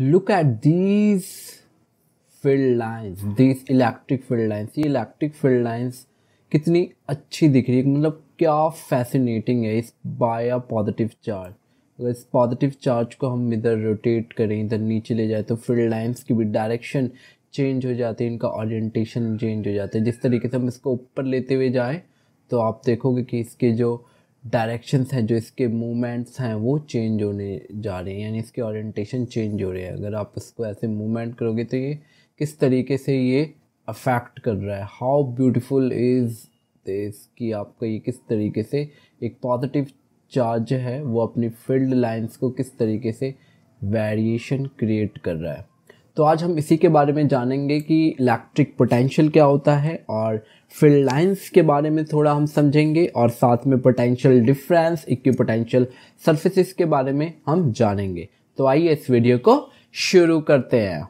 Look at these field lines these electric field lines ये electric field lines कितनी अच्छी दिख रही है मतलब क्या फैसिनेटिंग है इस बाया पॉजिटिव चार्ज अगर इस पॉजिटिव चार्ज को हम इधर रोटेट करें इधर नीचे ले जाए तो फील्ड लाइन्स की भी डायरेक्शन चेंज हो जाती है इनका ऑरिएंटेशन चेंज हो जाता है जिस तरीके से हम इसको ऊपर लेते हुए जाएँ तो आप देखोगे कि इसके जो डायरेक्शंस हैं जो इसके मूवमेंट्स हैं वो चेंज होने जा रहे हैं यानी इसके ओरिएंटेशन चेंज हो रहे हैं अगर आप इसको ऐसे मूवमेंट करोगे तो ये किस तरीके से ये अफेक्ट कर रहा है हाउ ब्यूटीफुल इज़ दिस कि आपका ये किस तरीके से एक पॉजिटिव चार्ज है वो अपनी फील्ड लाइंस को किस तरीके से वेरिएशन क्रिएट कर रहा है तो आज हम इसी के बारे में जानेंगे कि इलेक्ट्रिक पोटेंशियल क्या होता है और फील्ड लाइंस के बारे में थोड़ा हम समझेंगे और साथ में potential difference equipotential surfaces के बारे में हम जानेंगे तो आइए इस वीडियो को शुरू करते हैं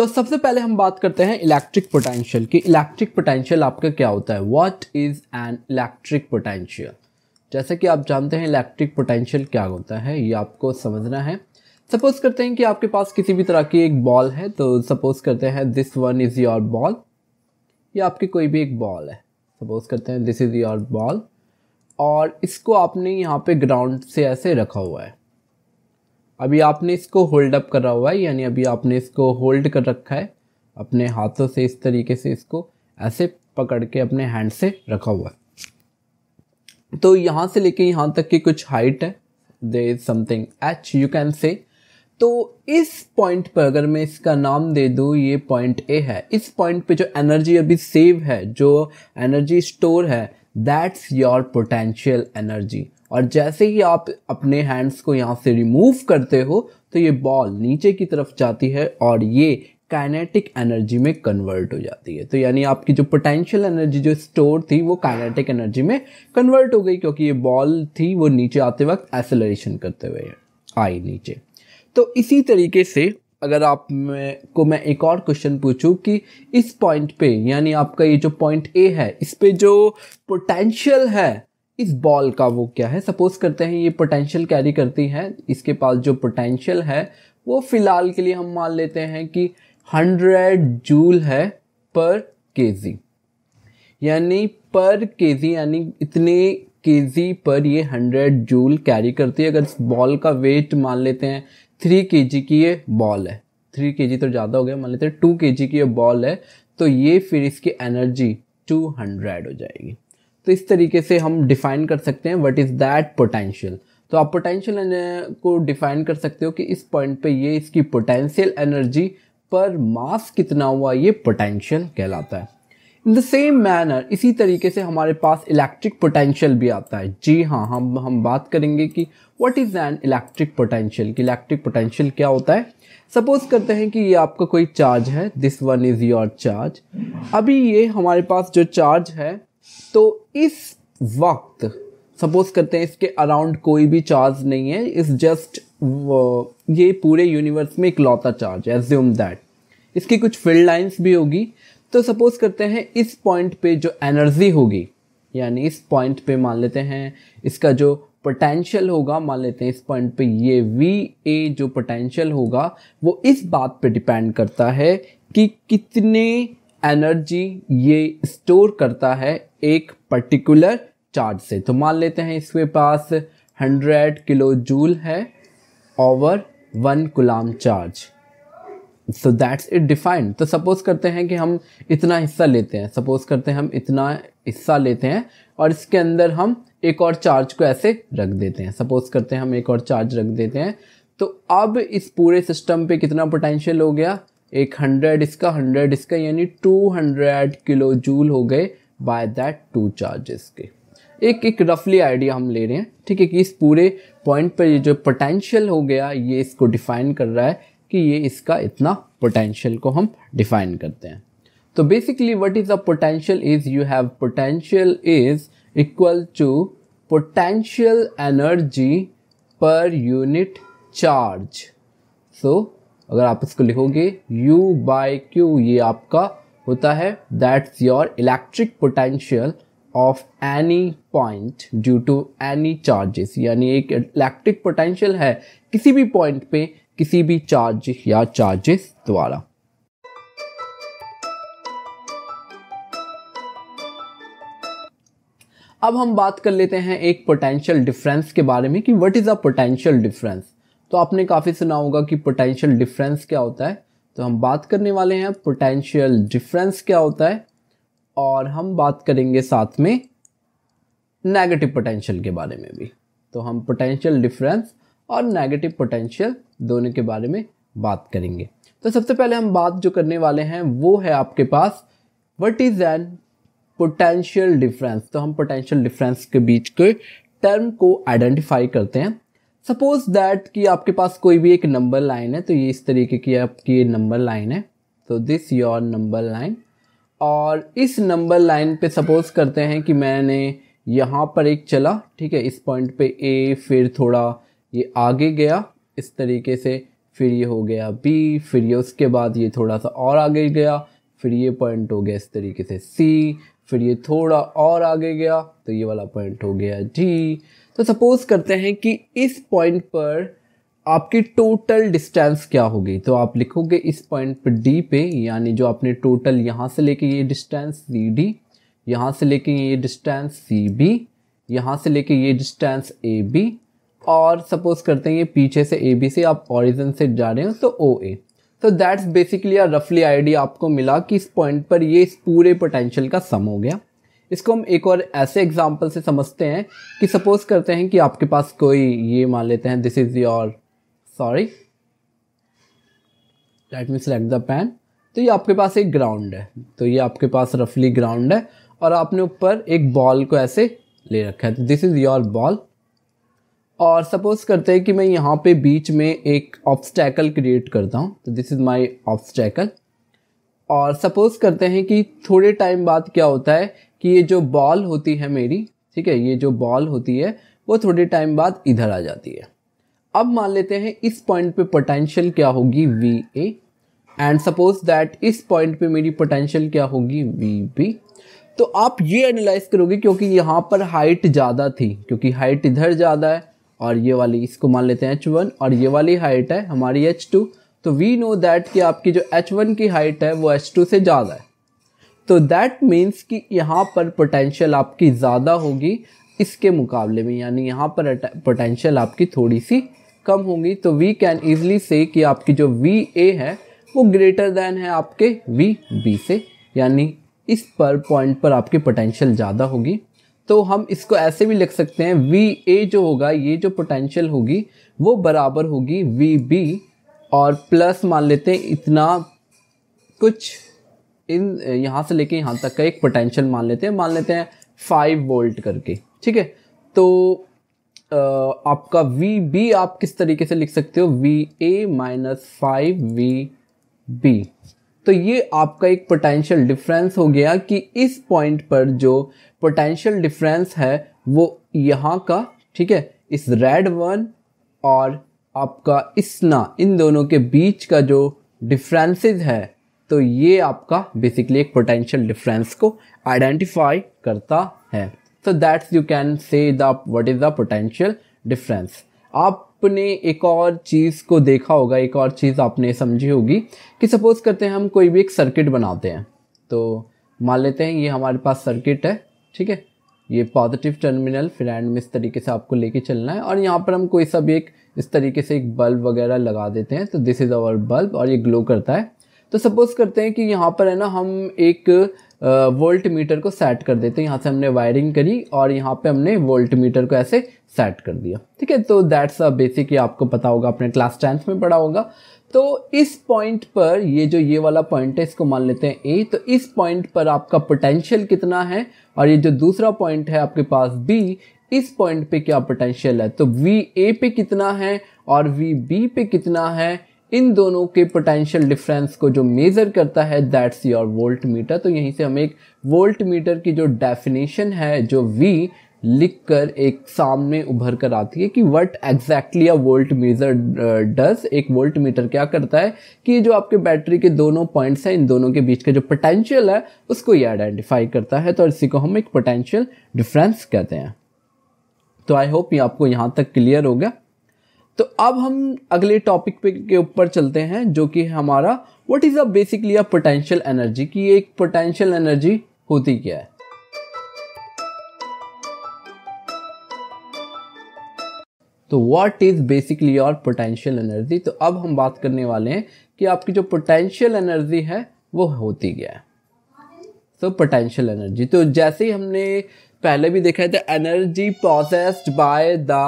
तो सबसे पहले हम बात करते हैं इलेक्ट्रिक पोटेंशियल की इलेक्ट्रिक पोटेंशियल आपका क्या होता है what is an electric potential जैसे कि आप जानते हैं इलेक्ट्रिक पोटेंशियल क्या होता है ये आपको समझना है सपोज करते हैं कि आपके पास किसी भी तरह की एक बॉल है तो सपोज करते हैं this one is your ball या आपकी कोई भी एक बॉल है सपोज करते हैं दिस इज़ योर बॉल और इसको आपने यहाँ पे ग्राउंड से ऐसे रखा हुआ है अभी आपने इसको होल्ड अप करा हुआ है यानी अभी आपने इसको होल्ड कर रखा है अपने हाथों से इस तरीके से इसको ऐसे पकड़ के अपने हैंड से रखा हुआ है तो यहाँ से लेके यहाँ तक की कुछ हाइट है they is something H you can say तो इस पॉइंट पर अगर मैं इसका नाम दे दूँ ये पॉइंट ए है इस पॉइंट पे जो एनर्जी अभी सेव है जो एनर्जी स्टोर है दैट्स योर पोटेंशियल एनर्जी और जैसे ही आप अपने हैंड्स को यहाँ से रिमूव करते हो तो ये बॉल नीचे की तरफ जाती है और ये काइनेटिक एनर्जी में कन्वर्ट हो जाती है तो यानी आपकी जो पोटेंशियल एनर्जी जो स्टोर थी वो काइनेटिक एनर्जी में कन्वर्ट हो गई क्योंकि ये बॉल थी वो नीचे आते वक्त एसेलरेशन करते हुए आई नीचे तो इसी तरीके से अगर आप मैं को मैं एक और क्वेश्चन पूछूं कि इस पॉइंट पे यानी आपका ये जो पॉइंट ए है इस पे जो पोटेंशियल है इस बॉल का वो क्या है सपोज करते हैं ये पोटेंशियल कैरी करती है इसके पास जो पोटेंशियल है वो फिलहाल के लिए हम मान लेते हैं कि हंड्रेड जूल है पर के यानी पर के यानी इतने के पर ये हंड्रेड जूल कैरी करती है अगर इस बॉल का वेट मान लेते हैं थ्री के की ये बॉल है थ्री के तो ज़्यादा हो गया मान लेते हैं टू के की ये बॉल है तो ये फिर इसकी एनर्जी टू हंड्रेड हो जाएगी तो इस तरीके से हम डिफाइन कर सकते हैं व्हाट इज़ दैट पोटेंशियल तो आप पोटेंशियल को डिफाइन कर सकते हो कि इस पॉइंट पे ये इसकी पोटेंशियल एनर्जी पर मास कितना हुआ ये पोटेंशियल कहलाता है इन द सेम मैनर इसी तरीके से हमारे पास इलेक्ट्रिक पोटेंशियल भी आता है जी हाँ हम हम बात करेंगे कि what is an electric potential कि इलेक्ट्रिक पोटेंशियल क्या होता है सपोज करते हैं कि ये आपका कोई चार्ज है this one is your charge अभी ये हमारे पास जो चार्ज है तो इस वक्त सपोज करते हैं इसके अराउंड कोई भी चार्ज नहीं है इस जस्ट ये पूरे यूनिवर्स में इकलौता चार्ज है एज्यूम दैट इसकी कुछ फील्ड लाइंस भी होगी तो सपोज करते हैं इस पॉइंट पे जो एनर्जी होगी यानी इस पॉइंट पे मान लेते हैं इसका जो पोटेंशियल होगा मान लेते हैं इस पॉइंट पे ये वी ए जो पोटेंशियल होगा वो इस बात पे डिपेंड करता है कि कितने एनर्जी ये स्टोर करता है एक पर्टिकुलर चार्ज से तो मान लेते हैं इसके पास 100 किलो जूल है over one coulomb charge so that's it defined तो सपोज करते हैं कि हम इतना हिस्सा लेते हैं सपोज करते हैं हम इतना हिस्सा लेते हैं और इसके अंदर हम एक और चार्ज को ऐसे रख देते हैं सपोज करते हैं हम एक और चार्ज रख देते हैं तो अब इस पूरे सिस्टम पे कितना पोटेंशियल हो गया एक हंड्रेड इसका हंड्रेड इसका यानी टू हंड्रेड किलो जूल हो गए बाय दैट टू चार्जेस के एक एक रफली आइडिया हम ले रहे हैं ठीक है कि इस पूरे पॉइंट पर ये जो पोटेंशियल हो गया ये इसको डिफाइन कर रहा है कि ये इसका इतना पोटेंशियल को हम डिफाइन करते हैं तो basically what is the potential is you have potential is equal to potential energy per unit charge so अगर आप इसको लिखोगे U बाई क्यू ये आपका होता है that's your electric potential of any point due to any charges यानी एक इलेक्ट्रिक पोटेंशियल है किसी भी पॉइंट पे किसी भी चार्ज या चार्जेस द्वारा अब हम बात कर लेते हैं एक पोटेंशियल डिफरेंस के बारे में कि what is a potential difference तो आपने काफ़ी सुना होगा कि पोटेंशियल डिफरेंस क्या होता है तो हम बात करने वाले हैं पोटेंशियल डिफरेंस क्या होता है और हम बात करेंगे साथ में नेगेटिव पोटेंशियल के बारे में भी तो हम पोटेंशियल डिफरेंस और नेगेटिव पोटेंशियल दोनों के बारे में बात करेंगे तो सबसे पहले हम बात जो करने वाले हैं वो है आपके पास what is an potential difference तो हम पोटेंशियल डिफरेंस के बीच के टर्म को आइडेंटिफाई करते हैं सपोज दैट कि आपके पास कोई भी एक नंबर लाइन है तो ये इस तरीके की आपकी ये नंबर लाइन है तो दिस योर नंबर लाइन और इस नंबर लाइन पे सपोज करते हैं कि मैंने यहाँ पर एक चला ठीक है इस पॉइंट पे ए फिर थोड़ा ये आगे गया इस तरीके से फिर ये हो गया बी फिर ये उसके बाद ये थोड़ा सा और आगे गया फिर ये पॉइंट हो गया इस तरीके से सी फिर ये थोड़ा और आगे गया तो ये वाला पॉइंट हो गया डी तो सपोज करते हैं कि इस पॉइंट पर आपकी टोटल डिस्टेंस क्या होगी तो आप लिखोगे इस पॉइंट पर डी पे यानी जो आपने टोटल यहाँ से लेके ये डिस्टेंस सी डी यहाँ से लेके ये डिस्टेंस सी बी यहाँ से लेके ये डिस्टेंस ए बी और सपोज करते हैं ये पीछे से ए बी से आप ऑरिजन से जा रहे हो तो ओ ए तो दैट्स बेसिकली रफली आइडिया आपको मिला कि इस पॉइंट पर ये इस पूरे पोटेंशियल का सम हो गया इसको हम एक और ऐसे एग्जाम्पल से समझते हैं कि सपोज करते हैं कि आपके पास कोई ये मान लेते हैं this is your sorry let me select the pen तो ये आपके पास एक ग्राउंड है तो ये आपके पास रफली ग्राउंड है और आपने ऊपर एक बॉल को ऐसे ले रखा है तो दिस इज़ योर बॉल और सपोज करते हैं कि मैं यहाँ पे बीच में एक ऑब्स्टैकल क्रिएट करता हूँ तो दिस इज़ माई ऑब्स्टैकल और सपोज करते हैं कि थोड़े टाइम बाद क्या होता है कि ये जो बॉल होती है मेरी ठीक है ये जो बॉल होती है वो थोड़े टाइम बाद इधर आ जाती है अब मान लेते हैं इस पॉइंट पे पोटेंशियल क्या होगी V A and suppose that इस पॉइंट पे मेरी पोटेंशियल क्या होगी वी बी तो आप ये एनालाइज करोगे क्योंकि यहाँ पर हाइट ज़्यादा थी क्योंकि हाइट इधर ज़्यादा है और ये वाली इसको मान लेते हैं एच वन और ये वाली हाइट है हमारी एच टू तो वी नो दैट कि आपकी जो एच वन की हाइट है वो एच टू से ज़्यादा है तो दैट मीन्स कि यहाँ पर पोटेंशियल आपकी ज़्यादा होगी इसके मुकाबले में यानी यहाँ पर पोटेंशियल आपकी थोड़ी सी कम होगी तो वी कैन ईजली से कि आपकी जो वी ए है वो ग्रेटर देन है आपके वी बी से यानी इस पर पॉइंट पर आपकी पोटेंशियल ज़्यादा होगी तो हम इसको ऐसे भी लिख सकते हैं वी ए जो होगा ये जो पोटेंशियल होगी वो बराबर होगी वी बी और प्लस मान लेते हैं इतना कुछ इन यहाँ से लेके यहाँ तक का एक पोटेंशियल मान लेते हैं मान लेते हैं फाइव वोल्ट करके ठीक है तो आपका वी बी आप किस तरीके से लिख सकते हो V A minus five V B तो ये आपका एक पोटेंशियल डिफरेंस हो गया कि इस पॉइंट पर जो पोटेंशियल डिफरेंस है वो यहाँ का ठीक है इस रेड वन और आपका इसना इन दोनों के बीच का जो डिफरेंसेस है तो ये आपका बेसिकली एक पोटेंशियल डिफरेंस को आइडेंटिफाई करता है so that's you can say the what is the potential difference आपने एक और चीज़ को देखा होगा एक और चीज़ आपने समझी होगी कि सपोज़ करते हैं हम कोई भी एक सर्किट बनाते हैं तो मान लेते हैं ये हमारे पास सर्किट है ठीक है ये पॉजिटिव टर्मिनल फिर एंड में इस तरीके से आपको लेके चलना है और यहाँ पर हम कोई सा भी एक इस तरीके से एक बल्ब वगैरह लगा देते हैं तो दिस इज़ आवर बल्ब और ये ग्लो करता है तो सपोज करते हैं कि यहाँ पर है ना हम एक वोल्ट मीटर को सेट कर देते हैं यहाँ से हमने वायरिंग करी और यहाँ पे हमने वोल्ट मीटर को ऐसे सेट कर दिया ठीक है तो दैट्स अ बेसिक ये आपको पता होगा अपने क्लास टेंथ में पढ़ा होगा तो इस पॉइंट पर ये जो ये वाला पॉइंट है इसको मान लेते हैं ए तो इस पॉइंट पर आपका पोटेंशियल कितना है और ये जो दूसरा पॉइंट है आपके पास बी इस पॉइंट पे क्या पोटेंशियल है तो वी ए पे कितना है और वी बी पे कितना है इन दोनों के पोटेंशियल डिफरेंस को जो मेज़र करता है दैट्स योर वोल्ट मीटर तो यहीं से हम एक वोल्ट मीटर की जो डेफिनेशन है जो वी लिख कर एक सामने उभर कर आती है कि what exactly a voltmeter does एक वोल्ट मीटर क्या करता है कि जो आपके बैटरी के दोनों पॉइंट्स हैं इन दोनों के बीच का जो पोटेंशियल है उसको ये आइडेंटिफाई करता है तो इसी को हम एक पोटेंशियल डिफरेंस कहते हैं तो आई होप ये आपको यहाँ तक क्लियर हो गया तो अब हम अगले टॉपिक पे के ऊपर चलते हैं जो कि हमारा what is a basically a potential energy कि एक पोटेंशियल एनर्जी होती क्या है तो what is basically your potential energy तो अब हम बात करने वाले हैं कि आपकी जो पोटेंशियल एनर्जी है वो होती क्या है सो पोटेंशियल एनर्जी तो जैसे ही हमने पहले भी देखा था energy processed by the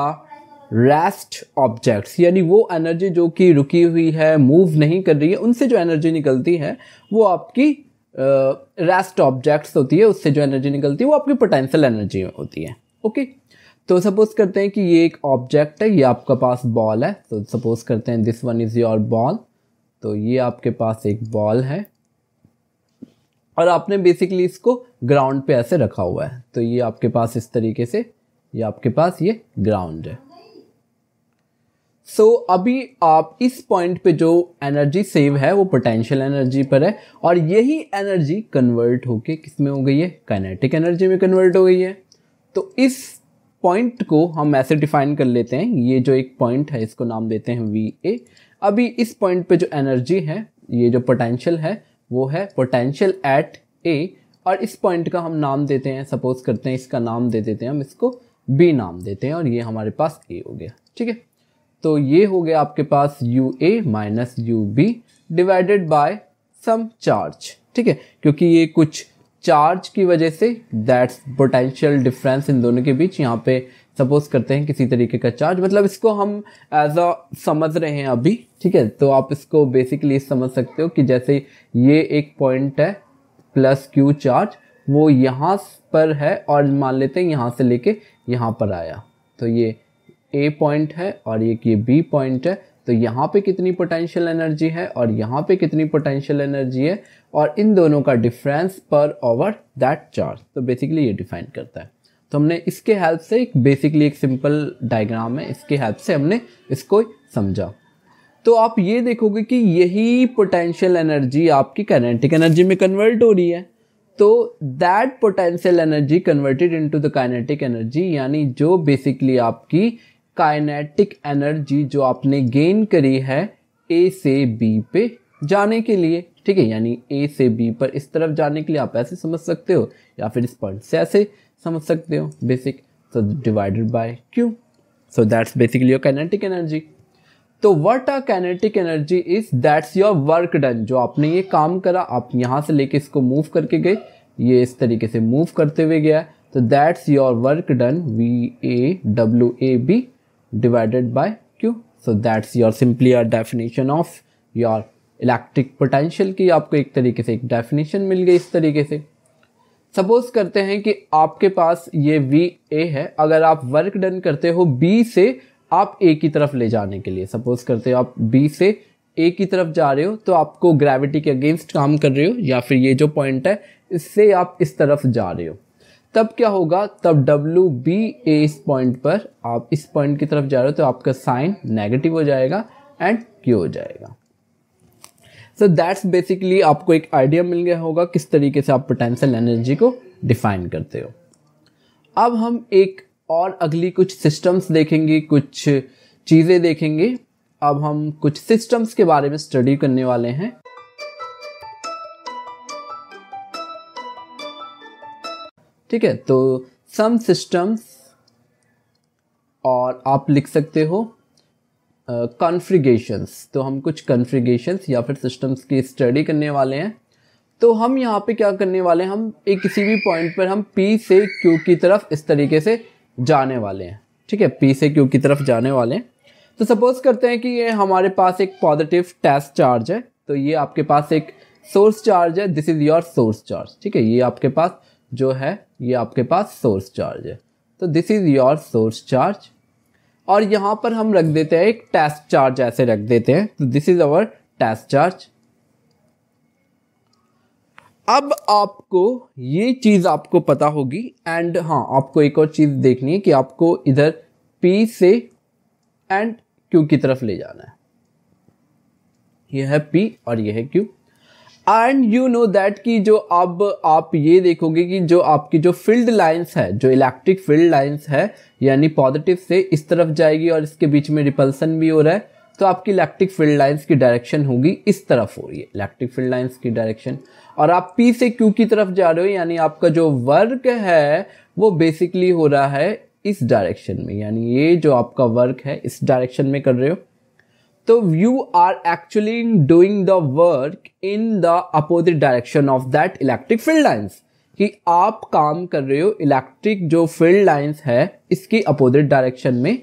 rest objects यानी वो एनर्जी जो कि रुकी हुई है मूव नहीं कर रही है उनसे जो एनर्जी निकलती है वो आपकी रेस्ट uh, ऑब्जेक्ट्स होती है उससे जो एनर्जी निकलती है वो आपकी पोटेंशियल एनर्जी होती है ओके okay? तो सपोज करते हैं कि ये एक ऑब्जेक्ट है ये आपका पास बॉल है तो सपोज करते हैं this one is your ball तो ये आपके पास एक बॉल है और आपने बेसिकली इसको ग्राउंड पे ऐसे रखा हुआ है तो ये आपके पास इस तरीके से ये आपके पास ये ग्राउंड है सो so, अभी आप इस पॉइंट पे जो एनर्जी सेव है वो पोटेंशियल एनर्जी पर है और यही एनर्जी कन्वर्ट होके किस में हो गई है काइनेटिक एनर्जी में कन्वर्ट हो गई है तो इस पॉइंट को हम ऐसे डिफाइन कर लेते हैं ये जो एक पॉइंट है इसको नाम देते हैं वी ए अभी इस पॉइंट पे जो एनर्जी है ये जो पोटेंशियल है वो है पोटेंशियल एट ए और इस पॉइंट का हम नाम देते हैं सपोज करते हैं इसका नाम दे देते हैं हम इसको बी नाम देते हैं और ये हमारे पास ए हो गया ठीक है तो ये हो गया आपके पास U A minus U B divided by some charge ठीक है क्योंकि ये कुछ चार्ज की वजह से दैट्स पोटेंशियल डिफरेंस इन दोनों के बीच यहाँ पे सपोज करते हैं किसी तरीके का चार्ज मतलब इसको हम एज अ समझ रहे हैं अभी ठीक है तो आप इसको बेसिकली समझ सकते हो कि जैसे ये एक पॉइंट है प्लस क्यू चार्ज वो यहाँ पर है और मान लेते हैं यहाँ से लेके यहाँ पर आया तो ये ए पॉइंट है और एक ये बी पॉइंट है तो यहाँ पे कितनी पोटेंशियल एनर्जी है और यहाँ पे कितनी पोटेंशियल एनर्जी है और इन दोनों का डिफरेंस पर ओवर दैट चार्ज तो बेसिकली ये डिफाइन करता है तो हमने इसके हेल्प से एक बेसिकली एक सिंपल डायग्राम है इसके हेल्प से हमने इसको समझा तो आप ये देखोगे कि यही पोटेंशियल एनर्जी आपकी काइनेटिक एनर्जी में कन्वर्ट हो रही है तो that potential energy converted into the kinetic energy यानी जो बेसिकली आपकी काइनेटिक एनर्जी जो आपने गेन करी है ए से बी पे जाने के लिए ठीक है यानी ए से बी पर इस तरफ जाने के लिए आप ऐसे समझ सकते हो या फिर इस पॉइंट से ऐसे समझ सकते हो basic so divided by Q so that's basically your kinetic energy तो what are kinetic energy is that's your work done जो आपने ये काम करा आप यहाँ से लेके इसको मूव करके गए ये इस तरीके से मूव करते हुए गया तो that's your work done V A W A B divided by Q. So that's your simply a definition of your electric potential की आपको एक तरीके से एक डेफिनेशन मिल गई इस तरीके से सपोज करते हैं कि आपके पास ये वी ए है अगर आप वर्क डन करते हो बी से आप ए की तरफ ले जाने के लिए सपोज करते हो आप बी से ए की तरफ जा रहे हो तो आपको ग्रेविटी के अगेंस्ट काम कर रहे हो या फिर ये जो पॉइंट है इससे आप इस तरफ जा रहे हो तब क्या होगा तब डब्ल्यू बी ए इस पॉइंट पर आप इस पॉइंट की तरफ जा रहे हो तो आपका साइन नेगेटिव हो जाएगा एंड क्यू हो जाएगा सो दैट्स बेसिकली आपको एक आइडिया मिल गया होगा किस तरीके से आप पोटेंशियल एनर्जी को डिफाइन करते हो अब हम एक और अगली कुछ सिस्टम्स देखेंगे कुछ चीज़ें देखेंगे अब हम कुछ सिस्टम्स के बारे में स्टडी करने वाले हैं ठीक है तो सम सिस्टम्स और आप लिख सकते हो कॉन्फ्रिगेशंस uh, तो हम कुछ कॉन्फ्रिगेशंस या फिर सिस्टम्स की स्टडी करने वाले हैं तो हम यहाँ पे क्या करने वाले हैं हम एक किसी भी पॉइंट पर हम पी से क्यू की तरफ इस तरीके से जाने वाले हैं ठीक है पी से क्यू की तरफ जाने वाले हैं तो सपोज करते हैं कि ये हमारे पास एक पॉजिटिव टेस्ट चार्ज है तो ये आपके पास एक सोर्स चार्ज है this is your source charge ठीक है ये आपके पास जो है ये आपके पास सोर्स चार्ज है तो this is your source charge और यहाँ पर हम रख देते हैं एक टेस्ट चार्ज ऐसे रख देते हैं तो this is our test charge अब आपको ये चीज़ आपको पता होगी एंड हाँ आपको एक और चीज़ देखनी है कि आपको इधर पी से एंड क्यू की तरफ ले जाना है यह है पी और यह है Q and you know that कि जो अब आप ये देखोगे कि जो आपकी जो फील्ड लाइंस है जो इलेक्ट्रिक फील्ड लाइंस है यानी पॉजिटिव से इस तरफ जाएगी और इसके बीच में रिपल्सन भी हो रहा है तो आपकी इलेक्ट्रिक फील्ड लाइंस की डायरेक्शन होगी इस तरफ हो रही है इलेक्ट्रिक फील्ड लाइंस की डायरेक्शन और आप पी से क्यू की तरफ जा रहे हो यानी आपका जो वर्क है वो बेसिकली हो रहा है इस डायरेक्शन में यानी ये जो आपका वर्क है इस डायरेक्शन में कर रहे हो तो you are actually doing the work in the opposite direction of that electric field lines कि आप काम कर रहे हो इलेक्ट्रिक जो फील्ड लाइंस है इसकी अपोजिट डायरेक्शन में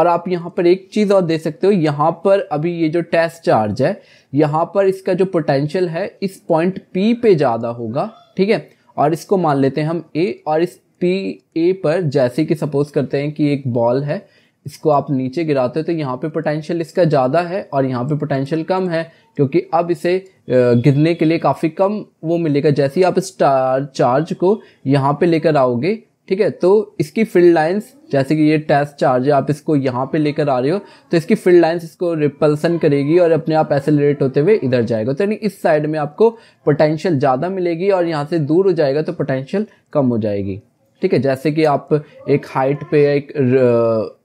और आप यहाँ पर एक चीज़ और दे सकते हो यहाँ पर अभी ये जो टेस्ट चार्ज है यहाँ पर इसका जो पोटेंशियल है इस पॉइंट पी पे ज़्यादा होगा ठीक है और इसको मान लेते हैं हम ए और इस पी ए पर जैसे कि सपोज करते हैं कि एक बॉल है इसको आप नीचे गिराते हो तो यहाँ पे पोटेंशियल इसका ज़्यादा है और यहाँ पे पोटेंशियल कम है क्योंकि अब इसे गिरने के लिए काफ़ी कम वो मिलेगा जैसे ही आप इस चार्ज को यहाँ पे लेकर आओगे ठीक है तो इसकी फील्ड लाइंस जैसे कि ये टेस्ट चार्ज है आप इसको यहाँ पे लेकर आ रहे हो तो इसकी फील्ड लाइंस इसको रिपल्सन करेगी और अपने आप एसेलरेट होते हुए इधर जाएगा तो यानी इस साइड में आपको पोटेंशियल ज़्यादा मिलेगी और यहाँ से दूर हो जाएगा तो पोटेंशियल कम हो जाएगी ठीक है जैसे कि आप एक हाइट पे एक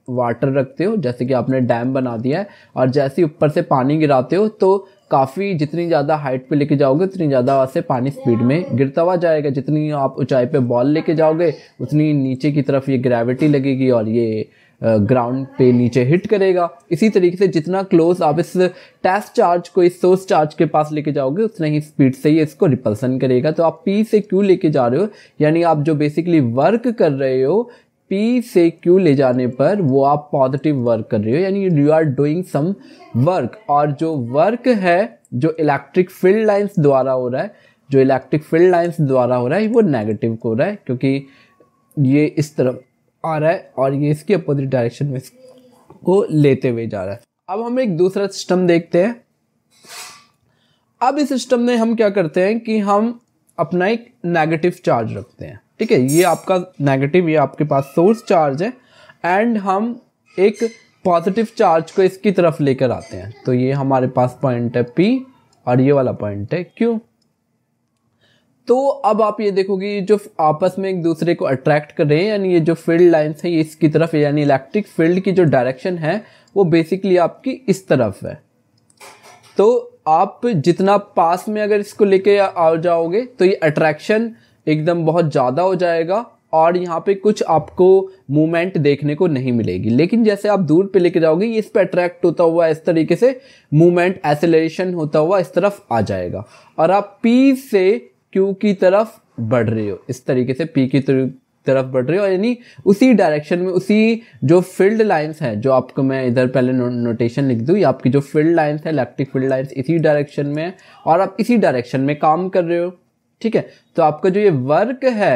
वाटर रखते हो जैसे कि आपने डैम बना दिया है और जैसे ऊपर से पानी गिराते हो तो काफ़ी जितनी ज़्यादा हाइट पे लेके जाओगे उतनी ज़्यादा से पानी स्पीड में गिरता हुआ जाएगा जितनी आप ऊंचाई पे बॉल लेके जाओगे उतनी नीचे की तरफ ये ग्रेविटी लगेगी और ये ग्राउंड पे नीचे हिट करेगा इसी तरीके से जितना क्लोज आप इस टेस्ट चार्ज को इस सोर्स चार्ज के पास लेके जाओगे उतना ही स्पीड से ही इसको रिपल्सन करेगा तो आप पी से क्यू लेके जा रहे हो यानी आप जो बेसिकली वर्क कर रहे हो पी से क्यू ले जाने पर वो आप पॉजिटिव वर्क कर रहे हो यानी you are doing some work और जो वर्क है जो इलेक्ट्रिक फील्ड लाइंस द्वारा हो रहा है जो इलेक्ट्रिक फील्ड लाइंस द्वारा हो रहा है वो नेगेटिव हो रहा है क्योंकि ये इस तरफ आ रहा है और ये इसके अपोजिट डायरेक्शन में को लेते हुए जा रहा है अब हम एक दूसरा सिस्टम देखते हैं अब इस सिस्टम में हम क्या करते हैं कि हम अपना एक नेगेटिव चार्ज रखते हैं ठीक है ये आपका नेगेटिव ये आपके पास सोर्स चार्ज है एंड हम एक पॉजिटिव चार्ज को इसकी तरफ लेकर आते हैं तो ये हमारे पास पॉइंट है पी और ये वाला पॉइंट है क्यू तो अब आप ये देखोगे जो आपस में एक दूसरे को अट्रैक्ट कर रहे हैं यानी ये जो फील्ड लाइंस है ये इसकी तरफ यानी इलेक्ट्रिक फील्ड की जो डायरेक्शन है वो बेसिकली आपकी इस तरफ है तो आप जितना पास में अगर इसको लेके आ जाओगे तो ये अट्रैक्शन एकदम बहुत ज़्यादा हो जाएगा और यहाँ पे कुछ आपको मूवमेंट देखने को नहीं मिलेगी लेकिन जैसे आप दूर पे लेके जाओगे इस पर अट्रैक्ट होता हुआ इस तरीके से मूवमेंट एसेलेशन होता हुआ इस तरफ आ जाएगा और आप पी से क्यू की तरफ बढ़ रहे हो इस तरीके से पी की तरफ बढ़ रहे हो यानी उसी डायरेक्शन में उसी जो फील्ड लाइंस हैं जो आपको मैं इधर पहले नोटेशन लिख दूँ आपकी जो फील्ड लाइंस है इलेक्ट्रिक फील्ड लाइंस इसी डायरेक्शन में है और आप इसी डायरेक्शन में काम कर रहे हो ठीक है तो आपका जो ये वर्क है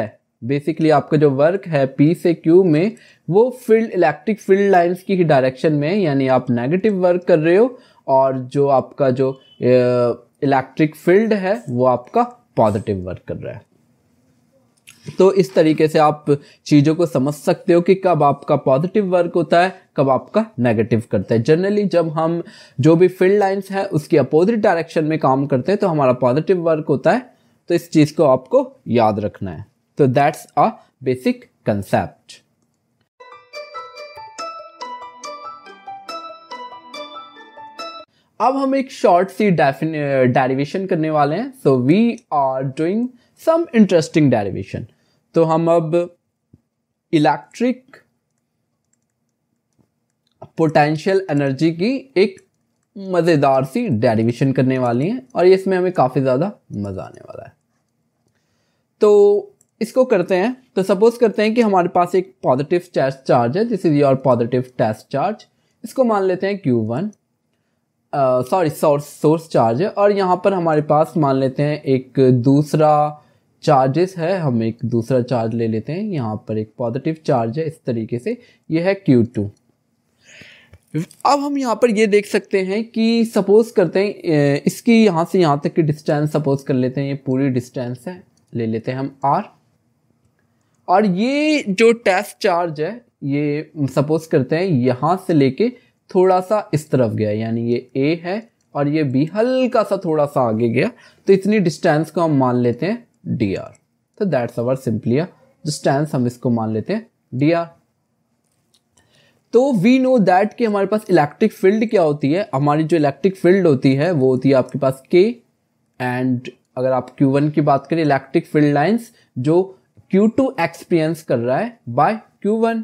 बेसिकली आपका जो वर्क है पी से क्यू में वो फील्ड इलेक्ट्रिक फील्ड लाइंस की ही डायरेक्शन में यानी आप नेगेटिव वर्क कर रहे हो और जो आपका जो इलेक्ट्रिक फील्ड है वो आपका पॉजिटिव वर्क कर रहा है तो इस तरीके से आप चीज़ों को समझ सकते हो कि कब आपका पॉजिटिव वर्क होता है कब आपका नेगेटिव करता है जनरली जब हम जो भी फील्ड लाइंस है उसकी अपोजिट डायरेक्शन में काम करते हैं तो हमारा पॉजिटिव वर्क होता है तो इस चीज़ को आपको याद रखना है तो दैट्स अ बेसिक कंसेप्ट अब हम एक शॉर्ट सी डेरिवेशन करने वाले हैं so we are doing some interesting derivation तो हम अब इलेक्ट्रिक पोटेंशियल एनर्जी की एक मज़ेदार सी डेरिवेशन करने वाली हैं और इसमें हमें काफ़ी ज़्यादा मज़ा आने वाला है तो इसको करते हैं तो सपोज करते हैं कि हमारे पास एक पॉजिटिव चार्ज चार्ज है this is your positive test charge इसको मान लेते हैं Q one sorry source source charge है और यहाँ पर हमारे पास मान लेते हैं एक दूसरा चार्जेस है हम एक दूसरा चार्ज ले लेते हैं यहाँ पर एक पॉजिटिव चार्ज है इस तरीके से यह है क्यू टू अब हम यहाँ पर ये देख सकते हैं कि सपोज करते हैं इसकी यहाँ से यहाँ तक की डिस्टेंस सपोज कर लेते हैं ये पूरी डिस्टेंस है ले लेते हैं हम आर और ये जो टेस्ट चार्ज है ये सपोज करते हैं यहां से लेके थोड़ा सा इस तरफ गया यानी ये ए है और ये बी हल्का सा थोड़ा सा आगे गया तो इतनी डिस्टेंस को हम मान लेते हैं डी आर तो दैट्स अवर सिंपली डिस्टेंस हम इसको मान लेते हैं डी आर तो वी नो दैट कि हमारे पास इलेक्ट्रिक फील्ड क्या होती है हमारी जो इलेक्ट्रिक फील्ड होती है वो होती है आपके पास के एंड अगर आप Q1 की बात करें इलेक्ट्रिक फील्ड लाइंस जो Q2 एक्सपीरियंस कर रहा है by Q1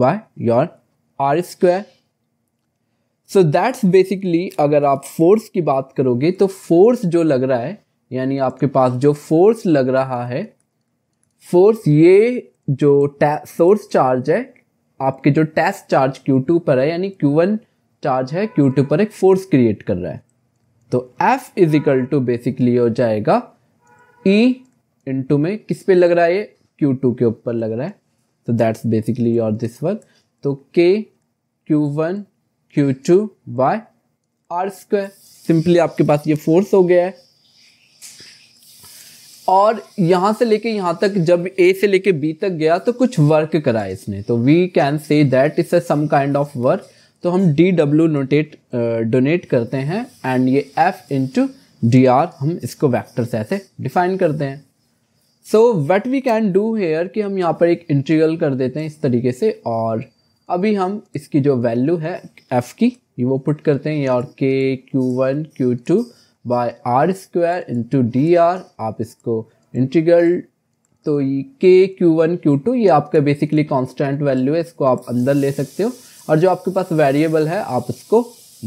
by your R square so that's basically अगर आप फोर्स की बात करोगे तो फोर्स जो लग रहा है यानी आपके पास जो फोर्स लग रहा है फोर्स ये जो सोर्स चार्ज है आपके जो टेस्ट चार्ज Q2 पर है यानी Q1 चार्ज है Q2 पर एक फोर्स क्रिएट कर रहा है तो F is equal to basically हो जाएगा ई e इंटू में किस पे लग रहा है ये क्यू टू के ऊपर लग रहा है तो that's basically your this one तो K Q one Q two by R square simply आपके पास ये फोर्स हो गया है और यहां से लेके यहां तक जब ए से लेके बी तक गया तो कुछ वर्क करा इसने तो we can say that is a some kind of work तो हम डी डब्ल्यू नोटेट डोनेट करते हैं एंड ये एफ इंटू डी आर हम इसको वैक्टर से ऐसे डिफाइन करते हैं so what we can do here कि हम यहाँ पर एक इंट्रीगल कर देते हैं इस तरीके से और अभी हम इसकी जो वैल्यू है एफ की ये वो पुट करते हैं और K Q one Q two by R square into D R आप इसको इंट्रीगल तो ये के क्यू वन क्यू टू ये आपका बेसिकली कॉन्स्टेंट वैल्यू है इसको आप अंदर ले सकते हो और जो आपके पास वेरिएबल है आप उसको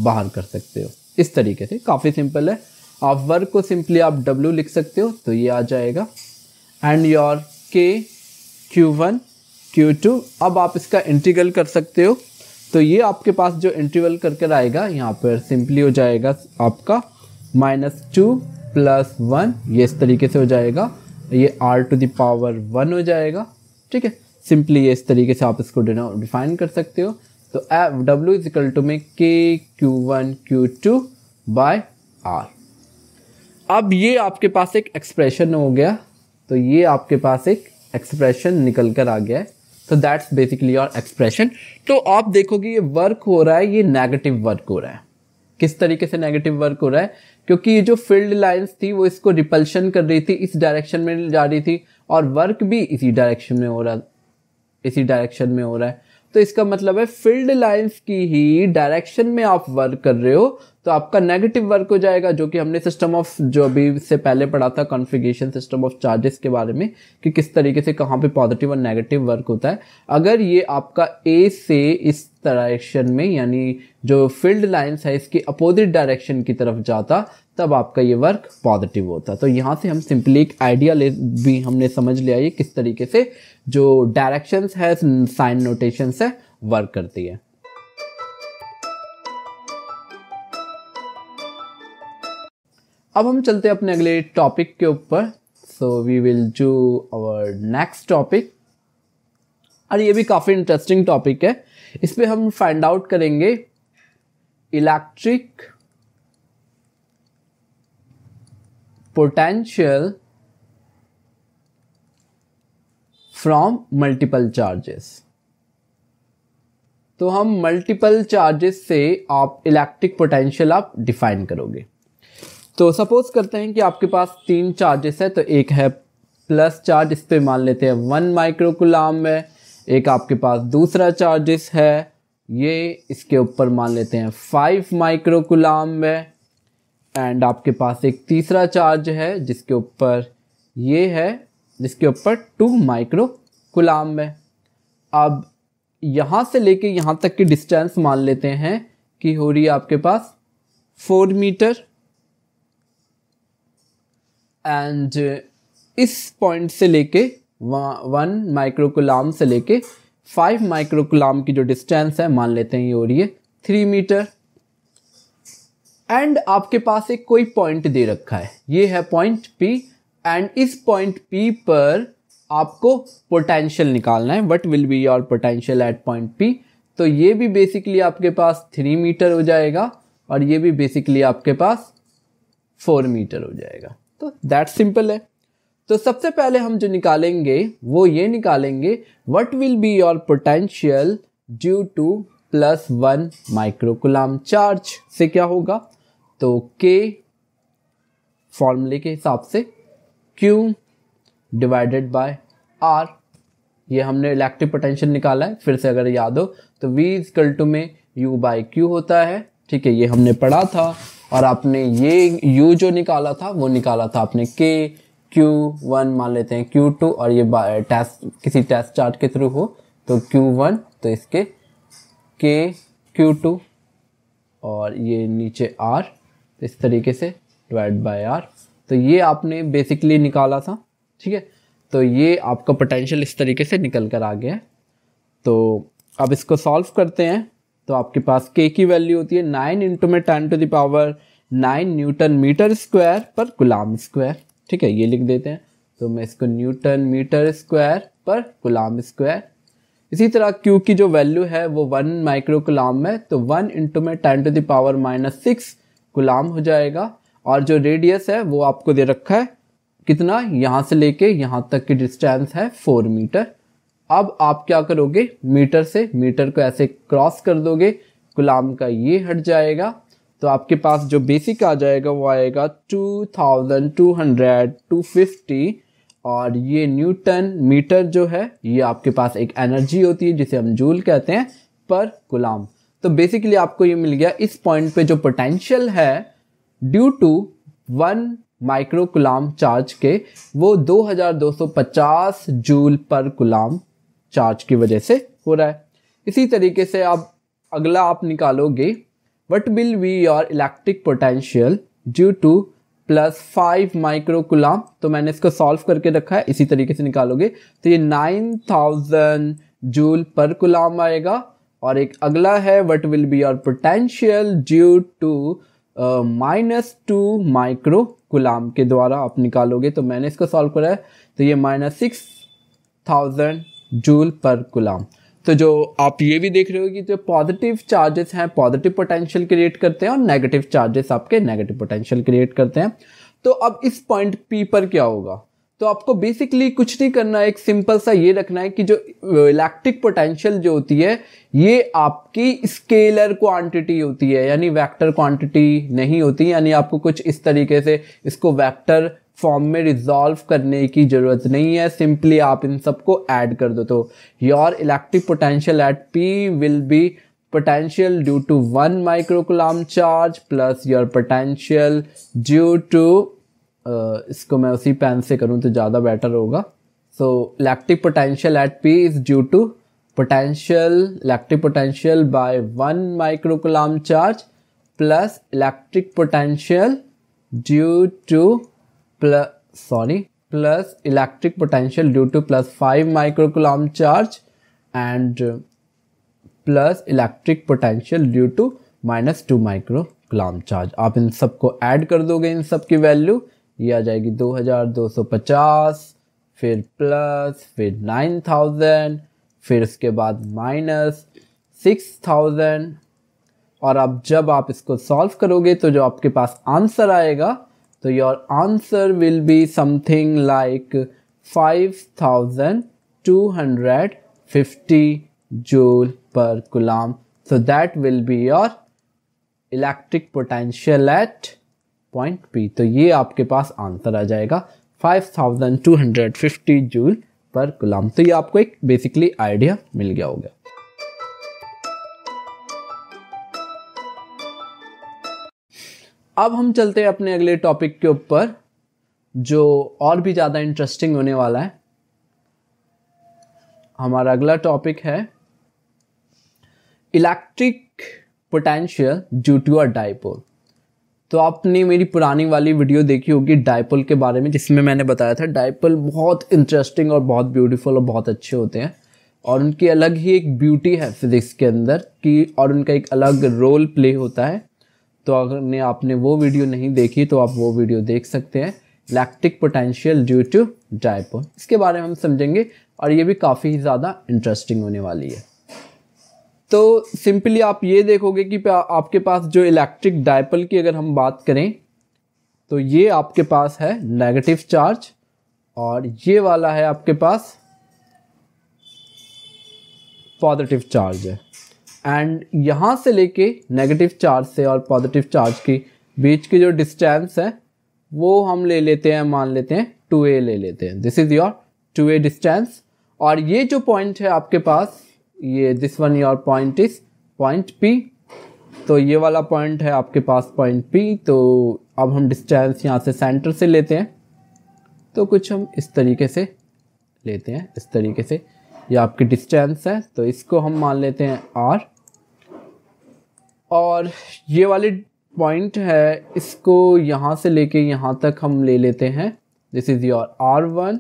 बाहर कर सकते हो इस तरीके से काफ़ी सिंपल है आप वर्क को सिंपली आप W लिख सकते हो तो ये आ जाएगा and your K Q one Q two अब आप इसका इंटीग्रल कर सकते हो तो ये आपके पास जो इंटीग्रल कर कर आएगा यहाँ पर सिंपली हो जाएगा आपका माइनस टू प्लस वन ये इस तरीके से हो जाएगा ये आर टू दावर वन हो जाएगा ठीक है सिंपली ये इस तरीके से आप इसको डिफाइन कर सकते हो तो डब्ल्यू इज इक्वल टू में K Q one Q two by R अब ये आपके पास एक एक्सप्रेशन हो गया तो ये आपके पास एक एक्सप्रेशन निकल कर आ गया है तो दैट्स बेसिकली योर एक्सप्रेशन तो आप देखोगे ये वर्क हो रहा है ये नेगेटिव वर्क हो रहा है किस तरीके से नेगेटिव वर्क हो रहा है क्योंकि ये जो फील्ड लाइंस थी वो इसको रिपल्शन कर रही थी इस डायरेक्शन में जा रही थी और वर्क भी इसी डायरेक्शन में हो रहा इसी डायरेक्शन में हो रहा है तो इसका मतलब है फील्ड लाइंस की ही डायरेक्शन में आप वर्क कर रहे हो तो आपका नेगेटिव वर्क हो जाएगा जो कि हमने सिस्टम ऑफ जो अभी से पहले पढ़ा था कॉन्फ़िगरेशन सिस्टम ऑफ चार्जेस के बारे में कि किस तरीके से कहाँ पे पॉजिटिव और नेगेटिव वर्क होता है अगर ये आपका ए से इस डायरेक्शन में यानी जो फील्ड लाइंस है इसके अपोजिट डायरेक्शन की तरफ जाता तब आपका ये वर्क पॉजिटिव होता तो यहाँ से हम सिंपली एक आइडिया ले भी हमने समझ लिया ये किस तरीके से जो डायरेक्शंस है साइन नोटेशन है वर्क करती है अब हम चलते हैं अपने अगले टॉपिक के ऊपर so we will do our next topic और ये भी काफ़ी इंटरेस्टिंग टॉपिक है इसमें हम फाइंड आउट करेंगे electric potential from multiple charges तो हम मल्टीपल चार्जेस से आप इलेक्ट्रिक पोटेंशियल आप डिफाइन करोगे तो सपोज करते हैं कि आपके पास तीन चार्जेस है तो एक है प्लस चार्ज इस पर मान लेते हैं वन माइक्रो कुलाम है एक आपके पास दूसरा चार्जेस है ये इसके ऊपर मान लेते हैं फाइव कुलाम में एंड आपके पास एक तीसरा चार्ज है जिसके ऊपर ये है जिसके ऊपर टू माइक्रो कुलाम में अब यहाँ से लेके यहाँ तक की डिस्टेंस मान लेते हैं कि हो रही है आपके पास फोर मीटर एंड इस पॉइंट से लेके वन माइक्रोकुलाम से लेके फाइव माइक्रोकुलाम की जो डिस्टेंस है मान लेते हैं ये हो रही है थ्री मीटर एंड आपके पास एक कोई पॉइंट दे रखा है ये है पॉइंट पी एंड इस पॉइंट पी पर आपको पोटेंशियल निकालना है what will be your potential at point P तो ये भी बेसिकली आपके पास थ्री मीटर हो जाएगा और ये भी बेसिकली आपके पास फोर मीटर हो जाएगा तो दैट सिंपल है तो सबसे पहले हम जो निकालेंगे वो ये निकालेंगे what will be your potential due to plus one microcoulomb charge से क्या होगा तो के फॉर्मूले के हिसाब से क्यू डिवाइडेड बाय आर ये हमने इलेक्ट्रिक पोटेंशियल निकाला है फिर से अगर याद हो तो V इजकल टू में U बाई क्यू होता है ठीक है ये हमने पढ़ा था और आपने ये U जो निकाला था वो निकाला था आपने K Q1 मान लेते हैं Q2 और ये टेस्ट किसी टेस्ट चार्ट के थ्रू हो तो Q1 तो इसके K Q2 और ये नीचे R तो इस तरीके से डिवाइड बाय R तो ये आपने बेसिकली निकाला था ठीक है तो ये आपका पोटेंशियल इस तरीके से निकल कर आ गया तो अब इसको सॉल्व करते हैं तो आपके पास K की वैल्यू होती है नाइन इंटू में ten to the power nine newton meter square per coulomb square ठीक है ये लिख देते हैं तो मैं इसको Newton meter square per coulomb square इसी तरह क्यू की जो वैल्यू है वो वन माइक्रो गुलाम में तो वन इंटू में ten to the power minus six coulomb हो जाएगा और जो रेडियस है वो आपको दे रखा है कितना यहाँ से लेके यहाँ तक की डिस्टेंस है फोर मीटर अब आप क्या करोगे मीटर से मीटर को ऐसे क्रॉस कर दोगे गुलाम का ये हट जाएगा तो आपके पास जो बेसिक आ जाएगा वो आएगा two thousand two hundred two fifty और ये न्यूटन मीटर जो है ये आपके पास एक एनर्जी होती है जिसे हम जूल कहते हैं पर गुलाम तो बेसिकली आपको ये मिल गया इस पॉइंट पे जो पोटेंशियल है due to one micro coulomb charge के वो 2250 जूल पर गुलाम चार्ज की वजह से हो रहा है इसी तरीके से आप अगला आप निकालोगे What will be your electric potential due to plus five microcoulomb तो मैंने इसको सॉल्व करके रखा है इसी तरीके से निकालोगे तो ये नाइन थाउजेंड जूल पर कुलाम आएगा और एक अगला है what will be your potential due to minus two micro के द्वारा आप निकालोगे तो मैंने इसको सॉल्व करा है तो ये minus six thousand joule per coulomb तो जो आप ये भी देख रहे हो कि जो पॉजिटिव चार्जेस हैं पॉजिटिव पोटेंशियल क्रिएट करते हैं और नेगेटिव चार्जेस आपके नेगेटिव पोटेंशियल क्रिएट करते हैं तो अब इस पॉइंट पी पर क्या होगा तो आपको बेसिकली कुछ नहीं करना है एक सिंपल सा ये रखना है कि जो इलेक्ट्रिक पोटेंशियल जो होती है ये आपकी स्केलर क्वांटिटी होती है यानी वेक्टर क्वांटिटी नहीं होती यानी आपको कुछ इस तरीके से इसको वेक्टर फॉर्म में रिजॉल्व करने की ज़रूरत नहीं है सिंपली आप इन सबको ऐड कर दो तो your electric potential at P will be potential due to one microcoulomb charge plus your potential due to इसको मैं उसी पेन से करूँ तो ज़्यादा बेटर होगा so electric potential at P is due to potential electric potential by one microcoulomb charge plus electric potential due to plus sorry plus electric potential due to plus five microcoulomb charge and plus electric potential due to minus two micro coulomb charge आप इन सबको add कर दोगे इन सब की value ये आ जाएगी 2250 फिर प्लस फिर 9000 फिर उसके बाद माइनस 6000 और अब जब आप इसको सॉल्व करोगे तो जो आपके पास आंसर आएगा तो your answer will be something like five thousand two hundred fifty joule per coulomb so that will be your electric potential at point P तो ये आपके पास आंसर आ जाएगा five thousand two hundred fifty joule per coulomb तो ये आपको एक बेसिकली आइडिया मिल गया होगा अब हम चलते हैं अपने अगले टॉपिक के ऊपर जो और भी ज़्यादा इंटरेस्टिंग होने वाला है हमारा अगला टॉपिक है electric potential due to a dipole तो आपने मेरी पुरानी वाली वीडियो देखी होगी डाइपोल के बारे में जिसमें मैंने बताया था डाइपोल बहुत इंटरेस्टिंग और बहुत ब्यूटीफुल और बहुत अच्छे होते हैं और उनकी अलग ही एक ब्यूटी है फिजिक्स के अंदर कि और उनका एक अलग रोल प्ले होता है तो अगर ने आपने वो वीडियो नहीं देखी तो आप वो वीडियो देख सकते हैं electric potential due to dipole इसके बारे में हम समझेंगे और ये भी काफ़ी ज़्यादा इंटरेस्टिंग होने वाली है तो सिंपली आप ये देखोगे कि आपके पास जो इलेक्ट्रिक डायपल की अगर हम बात करें तो ये आपके पास है नेगेटिव चार्ज और ये वाला है आपके पास पॉजिटिव चार्ज है एंड यहाँ से लेके नेगेटिव चार्ज से और पॉजिटिव चार्ज की बीच की जो डिस्टेंस है वो हम ले लेते हैं मान लेते हैं टू ए ले लेते हैं this is your two a distance और ये जो पॉइंट है आपके पास ये this one your point is point P तो ये वाला पॉइंट है आपके पास पॉइंट पी तो अब हम डिस्टेंस यहाँ से सेंटर से लेते हैं तो कुछ हम इस तरीके से लेते हैं इस तरीके से ये आपकी डिस्टेंस है तो इसको हम मान लेते हैं आर और ये वाले पॉइंट है इसको यहाँ से लेके यहाँ तक हम ले लेते हैं this is your R one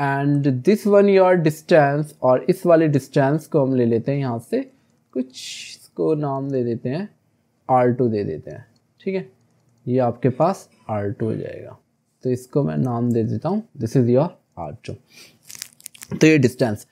and this one your distance और इस वाले डिस्टेंस को हम ले लेते हैं यहाँ से कुछ इसको नाम दे देते हैं आर टू दे देते हैं ठीक है ये आपके पास आर टू हो जाएगा तो इसको मैं नाम दे देता हूँ this is your R two तो ये डिस्टेंस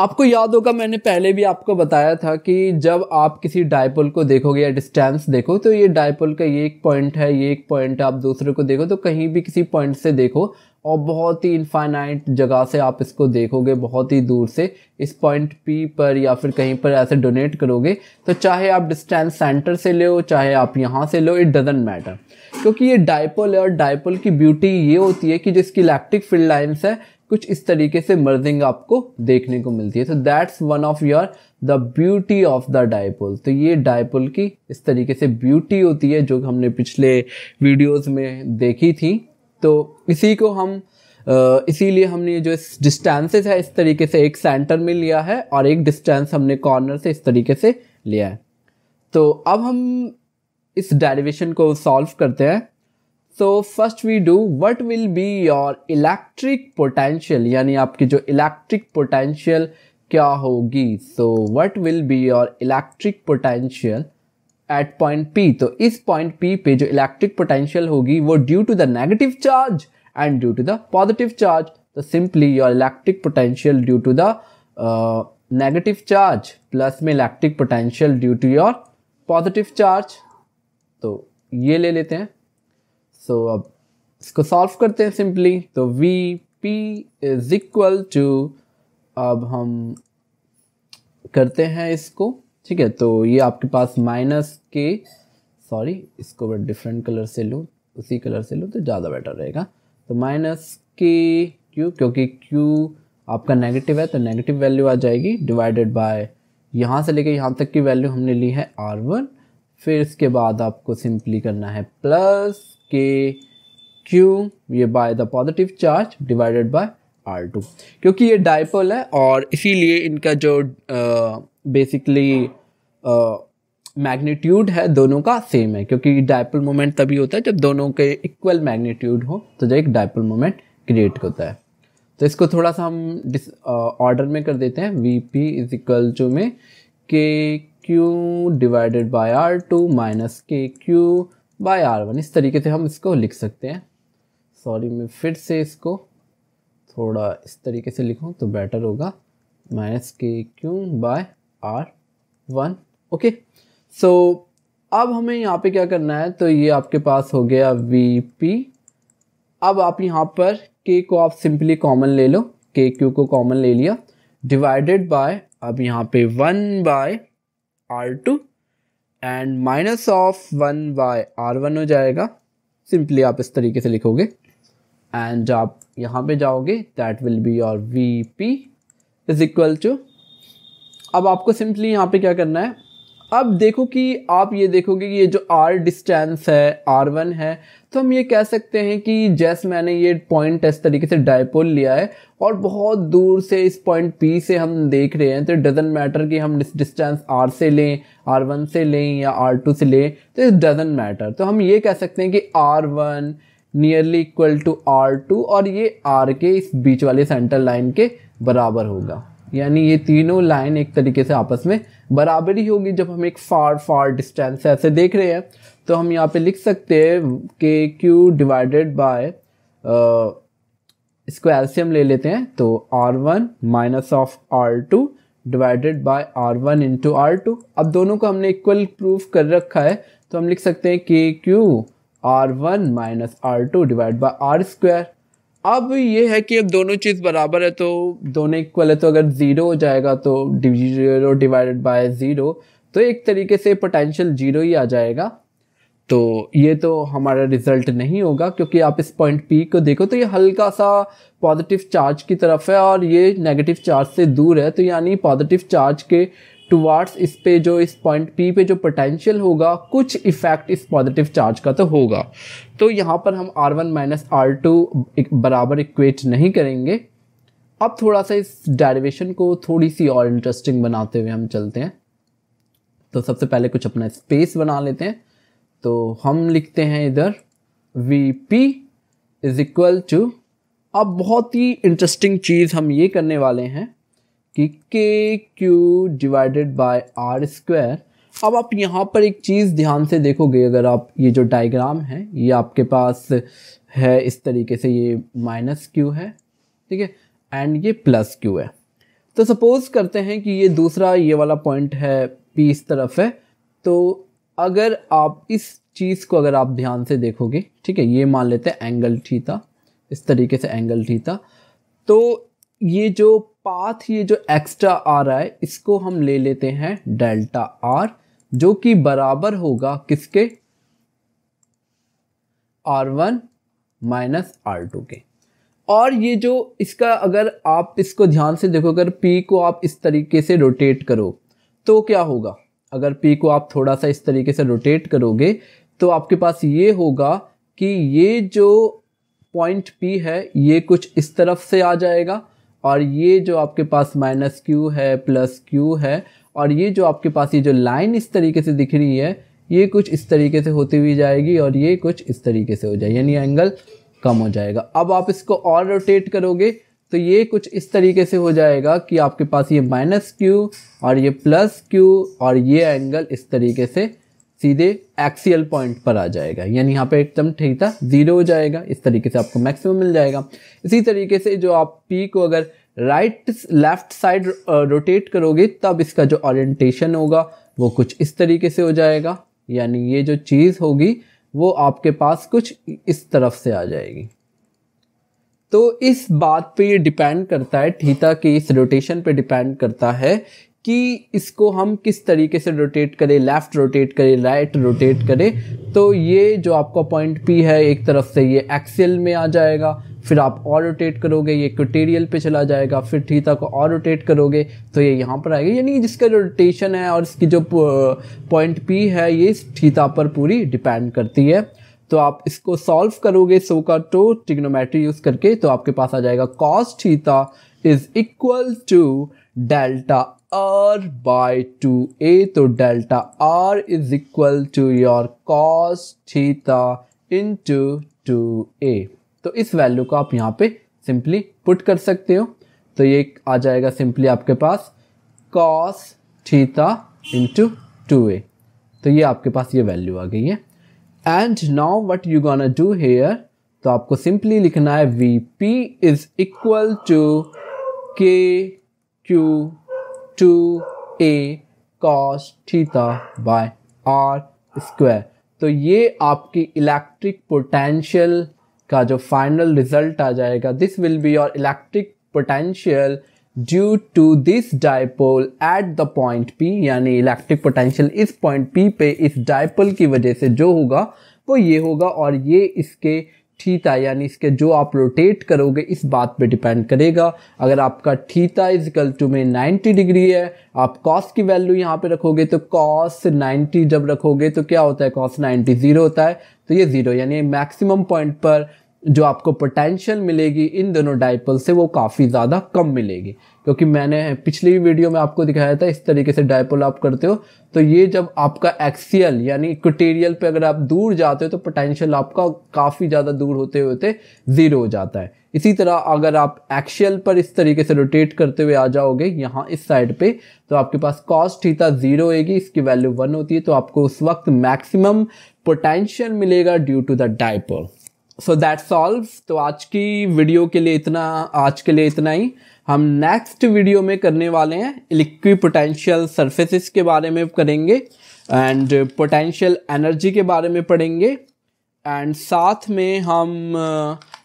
आपको याद होगा मैंने पहले भी आपको बताया था कि जब आप किसी डायपोल को देखोगे या डिस्टेंस देखो तो ये डायपोल का ये एक पॉइंट है ये एक पॉइंट आप दूसरे को देखो तो कहीं भी किसी पॉइंट से देखो और बहुत ही इनफाइनाइट जगह से आप इसको देखोगे बहुत ही दूर से इस पॉइंट पी पर या फिर कहीं पर ऐसे डोनेट करोगे तो चाहे आप डिस्टेंस सेंटर से लो चाहे आप यहाँ से लो इट डजेंट मैटर क्योंकि ये डायपोल है और डायपोल की ब्यूटी ये होती है कि जो इसकी इलेक्ट्रिक फील्ड लाइन्स है कुछ इस तरीके से मर्जिंग आपको देखने को मिलती है तो that's one of your the beauty of the dipole तो ये डायपोल की इस तरीके से ब्यूटी होती है जो हमने पिछले वीडियोस में देखी थी तो इसी को हम इसीलिए हमने जो डिस्टेंसेस है इस तरीके से एक सेंटर में लिया है और एक डिस्टेंस हमने कॉर्नर से इस तरीके से लिया है तो अब हम इस डेरिवेशन को सॉल्व करते हैं so first we do what will be your electric potential यानी आपकी जो इलेक्ट्रिक पोटेंशियल क्या होगी so what will be your electric potential at point P तो इस पॉइंट पी पे जो इलेक्ट्रिक पोटेंशियल होगी वो due to the negative charge and due to the positive charge तो simply your electric potential due to the negative charge plus में electric potential due to your positive charge तो ये ले लेते हैं सो अब इसको सॉल्व करते हैं सिंपली तो V P is equal to अब हम करते हैं इसको ठीक है तो ये आपके पास माइनस के सॉरी इसको मैं डिफरेंट कलर से लूँ उसी कलर से लूँ तो ज़्यादा बेटर रहेगा तो माइनस के क्यू क्योंकि क्यू आपका नेगेटिव है तो नेगेटिव वैल्यू आ जाएगी डिवाइडेड बाय यहाँ से लेके यहाँ तक की वैल्यू हमने ली है आर वन फिर इसके बाद आपको सिंपली करना है प्लस के क्यू ये by the positive charge divided by R two क्योंकि ये डाइपोल है और इसीलिए इनका जो बेसिकली मैग्नीट्यूड है दोनों का सेम है क्योंकि डाइपोल मोमेंट तभी होता है जब दोनों के इक्वल मैग्नीट्यूड हो तो जो एक डाइपोल मोमेंट क्रिएट होता है तो इसको थोड़ा सा हम डिस ऑर्डर में कर देते हैं V P is equal to में K Q divided by R two minus K Q by R one इस तरीके से हम इसको लिख सकते हैं सॉरी मैं फिर से इसको थोड़ा इस तरीके से लिखूँ तो बेटर होगा minus K Q by R one okay so अब हमें यहाँ पे क्या करना है तो ये आपके पास हो गया वी पी अब आप यहाँ पर के को आप सिंपली कॉमन ले लो के क्यू को कॉमन ले लिया डिवाइडेड बाय अब यहाँ पे one by R two and minus of one by R one हो जाएगा सिंपली आप इस तरीके से लिखोगे एंड आप यहाँ पे जाओगे that will be your V P is equal to अब आपको सिंपली यहाँ पे क्या करना है अब देखो कि आप ये देखोगे कि ये जो आर डिस्टेंस है आर वन है तो हम ये कह सकते हैं कि जैस मैंने ये पॉइंट इस तरीके से डायपोल लिया है और बहुत दूर से इस पॉइंट पी से हम देख रहे हैं तो डजेंट मैटर कि हम डिस्टेंस आर से लें आर वन से लें या आर टू से लें तो इट डजेंट मैटर तो हम ये कह सकते हैं कि R one nearly equal to R two और ये आर के इस बीच वाले सेंटर लाइन के बराबर होगा यानी ये तीनों लाइन एक तरीके से आपस में बराबर ही होगी जब हम एक फार फार डिस्टेंस ऐसे देख रहे हैं तो हम यहाँ पे लिख सकते हैं के क्यू डिवाइडेड बाय इसको एल्सियम ले लेते हैं तो R one minus of R two divided by R one into R two अब दोनों को हमने इक्वल प्रूफ कर रखा है तो हम लिख सकते हैं K Q R one minus R two divide by R square अब ये है कि अब दोनों चीज़ बराबर है तो दोनों इक्वल है तो अगर ज़ीरो हो जाएगा तो जीरो डिवाइडेड बाय ज़ीरो तो एक तरीके से पोटेंशियल जीरो ही आ जाएगा तो ये तो हमारा रिजल्ट नहीं होगा क्योंकि आप इस पॉइंट पी को देखो तो ये हल्का सा पॉजिटिव चार्ज की तरफ है और ये नेगेटिव चार्ज से दूर है तो यानी पॉजिटिव चार्ज के टुवार्ड्स इस पे जो इस पॉइंट पी पे जो पोटेंशियल होगा कुछ इफेक्ट इस पॉजिटिव चार्ज का तो होगा तो यहाँ पर हम R one minus R two बराबर इक्वेट नहीं करेंगे अब थोड़ा सा इस डेरिवेशन को थोड़ी सी और इंटरेस्टिंग बनाते हुए हम चलते हैं तो सबसे पहले कुछ अपना स्पेस बना लेते हैं तो हम लिखते हैं इधर V P is equal to अब बहुत ही इंटरेस्टिंग चीज़ हम ये करने वाले हैं कि K Q divided by R square अब आप यहाँ पर एक चीज़ ध्यान से देखोगे अगर आप ये जो डायग्राम है ये आपके पास है इस तरीके से ये माइनस क्यू है ठीक है एंड ये प्लस क्यू है तो सपोज़ करते हैं कि ये दूसरा ये वाला पॉइंट है पी इस तरफ है तो अगर आप इस चीज़ को अगर आप ध्यान से देखोगे ठीक है ये मान लेते हैं एंगल ठीता इस तरीके से एंगल ठीता तो ये जो पाथ ये जो एक्स्ट्रा आ रहा है इसको हम ले लेते हैं डेल्टा आर जो कि बराबर होगा किसके R one minus R two के और ये जो इसका अगर आप इसको ध्यान से देखो अगर पी को आप इस तरीके से रोटेट करो तो क्या होगा अगर पी को आप थोड़ा सा इस तरीके से रोटेट करोगे तो आपके पास ये होगा कि ये जो पॉइंट पी है ये कुछ इस तरफ से आ जाएगा और ये जो आपके पास माइनस क्यू है प्लस क्यू है और ये जो आपके पास ये जो लाइन इस तरीके से दिख रही है ये कुछ इस तरीके से होती हुई जाएगी और ये कुछ इस तरीके से हो जाए यानी एंगल कम हो जाएगा अब आप इसको और रोटेट करोगे तो ये कुछ इस तरीके से हो जाएगा कि आपके पास ये माइनस क्यू और ये प्लस क्यू और ये एंगल इस तरीके से सीधे एक्सियल पॉइंट पर आ जाएगा यानी यहाँ पे एकदम ठीक था जीरो हो जाएगा इस तरीके से आपको मैक्सिमम मिल जाएगा इसी तरीके से जो आप पी को अगर राइट लेफ्ट साइड रोटेट करोगे तब इसका जो ऑरियंटेशन होगा वो कुछ इस तरीके से हो जाएगा यानी ये जो चीज़ होगी वो आपके पास कुछ इस तरफ से आ जाएगी तो इस बात पे ये डिपेंड करता है ठीता की इस रोटेशन पे डिपेंड करता है कि इसको हम किस तरीके से रोटेट करें लेफ़्ट रोटेट करें राइट रोटेट करें तो ये जो आपका पॉइंट पी है एक तरफ से ये एक्सेल में आ जाएगा फिर आप और रोटेट करोगे ये क्रिटेरियल पे चला जाएगा फिर थीटा को और रोटेट करोगे तो ये यहाँ पर आएगा यानी जिसका रोटेशन है और इसकी जो पॉइंट पी है ये इस थीटा पर पूरी डिपेंड करती है तो आप इसको सॉल्व करोगे सो का टो टिग्नोमेट्री यूज़ करके तो आपके पास आ जाएगा cos theta is equal to delta R by two a तो delta R is equal to your cos theta into two a तो इस वैल्यू को आप यहाँ पे सिंपली पुट कर सकते हो तो ये आ जाएगा सिंपली आपके पास cos theta into two a तो ये आपके पास ये वैल्यू आ गई है and now what you gonna do here तो आपको सिंपली लिखना है V P is equal to K Q 2a cos theta by r square तो ये आपकी इलेक्ट्रिक पोटेंशियल का जो फाइनल रिजल्ट आ जाएगा this will be your electric potential due to this dipole at the point P यानी electric potential इस point P पे इस डायपोल की वजह से जो होगा वो ये होगा और ये इसके थीटा यानी इसके जो आप रोटेट करोगे इस बात पे डिपेंड करेगा अगर आपका थीटा इक्वल टू में 90 डिग्री है आप कॉस की वैल्यू यहाँ पे रखोगे तो कॉस 90 जब रखोगे तो क्या होता है कॉस 90 जीरो होता है तो ये जीरो यानी मैक्सिमम पॉइंट पर जो आपको पोटेंशियल मिलेगी इन दोनों डायपल से वो काफ़ी ज़्यादा कम मिलेगी क्योंकि मैंने पिछली वीडियो में आपको दिखाया था इस तरीके से डायपोल आप करते हो तो ये जब आपका एक्सियल यानी इक्विटेरियल पे अगर आप दूर जाते हो तो पोटेंशियल आपका काफ़ी ज़्यादा दूर होते होते ज़ीरो हो जाता है इसी तरह अगर आप एक्शियल पर इस तरीके से रोटेट करते हुए आ जाओगे यहाँ इस साइड पे तो आपके पास कॉस्ट थीटा ज़ीरो होगी इसकी वैल्यू वन होती है तो आपको उस वक्त मैक्सिमम पोटेंशियल मिलेगा due to the dipole so that solve तो आज की वीडियो के लिए इतना आज के लिए इतना ही हम नेक्स्ट वीडियो में करने वाले हैं लिक्विड पोटेंशियल सर्फेसिस के बारे में करेंगे एंड पोटेंशियल एनर्जी के बारे में पढ़ेंगे एंड साथ में हम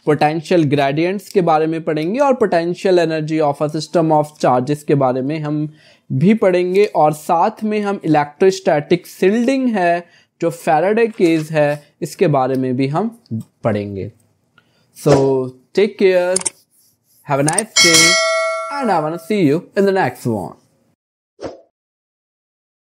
पोटेंशियल uh, ग्रेडियंट्स के बारे में पढ़ेंगे और potential energy of a system of charges के बारे में हम भी पढ़ेंगे और साथ में हम इलेक्ट्रोस्टैटिक सील्डिंग है जो फैराडे केस है इसके बारे में भी हम पढ़ेंगे so take care have a nice day and I want see you in the next one